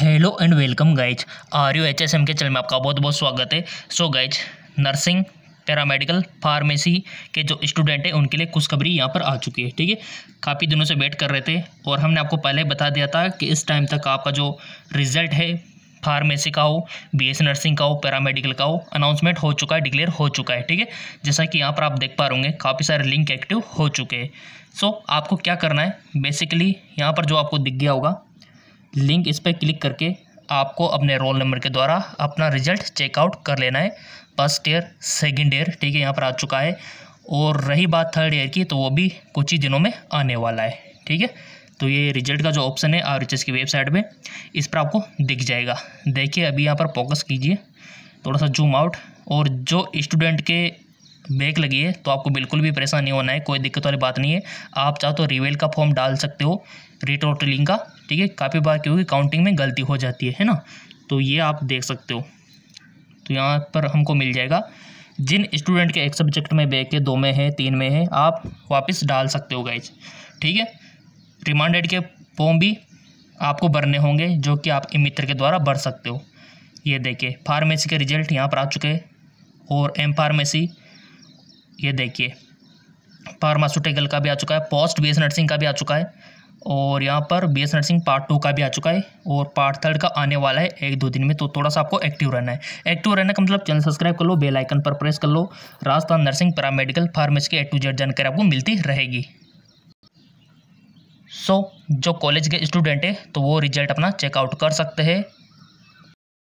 hello and welcome guys R U H S M के चल में आपका बहुत बहुत स्वागत है so guys nursing paramedical pharmacy के जो स्टूडेंट हैं उनके लिए खुशखबरी यहाँ पर आ चुकी है ठीक है काफ़ी दिनों से वेट कर रहे थे और हमने आपको पहले बता दिया था कि इस टाइम तक आपका जो रिज़ल्ट है फार्मेसी का हो बी एस नर्सिंग का हो पैरामेडिकल का हो अनाउंसमेंट हो चुका है डिक्लेयर हो चुका है ठीक है जैसा कि यहाँ पर आप देख पा रहे काफ़ी सारे लिंक एक्टिव हो चुके हैं सो आपको क्या करना है बेसिकली यहाँ पर जो आपको दिख गया होगा लिंक इस पर क्लिक करके आपको अपने रोल नंबर के द्वारा अपना रिजल्ट चेकआउट कर लेना है फर्स्ट ईयर सेकेंड ईयर ठीक है यहाँ पर आ चुका है और रही बात थर्ड ईयर की तो वो भी कुछ ही दिनों में आने वाला है ठीक है तो ये रिजल्ट का जो ऑप्शन है आर की वेबसाइट में इस पर आपको दिख जाएगा देखिए अभी यहाँ पर फोकस कीजिए थोड़ा सा जूम आउट और जो स्टूडेंट के बैक लगी है तो आपको बिल्कुल भी परेशान नहीं होना है कोई दिक्कत वाली बात नहीं है आप चाहो तो रिवेल का फॉर्म डाल सकते हो रिटोटलिंग का ठीक है काफ़ी बार क्योंकि काउंटिंग में गलती हो जाती है है ना तो ये आप देख सकते हो तो यहाँ पर हमको मिल जाएगा जिन स्टूडेंट के एक सब्जेक्ट में बैक है दो में है तीन में है आप वापस डाल सकते हो गाइज ठीक है रिमांडेड के फॉर्म भी आपको भरने होंगे जो कि आपके मित्र के द्वारा भर सकते हो ये देखिए फार्मेसी के रिजल्ट यहाँ पर आ चुके हैं और एम फार्मेसी ये देखिए फार्मास्यूटिकल का भी आ चुका है पोस्ट बी नर्सिंग का भी आ चुका है और यहाँ पर बी नर्सिंग पार्ट टू का भी आ चुका है और पार्ट थर्ड का आने वाला है एक दो दिन में तो थोड़ा सा आपको एक्टिव रहना है एक्टिव रहने का मतलब चैनल सब्सक्राइब कर लो बेल आइकन पर प्रेस कर लो राजस्थान नर्सिंग पैरामेडिकल फार्मेसी की ए टू जेड जानकारी आपको मिलती रहेगी सो so, जो कॉलेज के स्टूडेंट हैं तो वो रिजल्ट अपना चेकआउट कर सकते हैं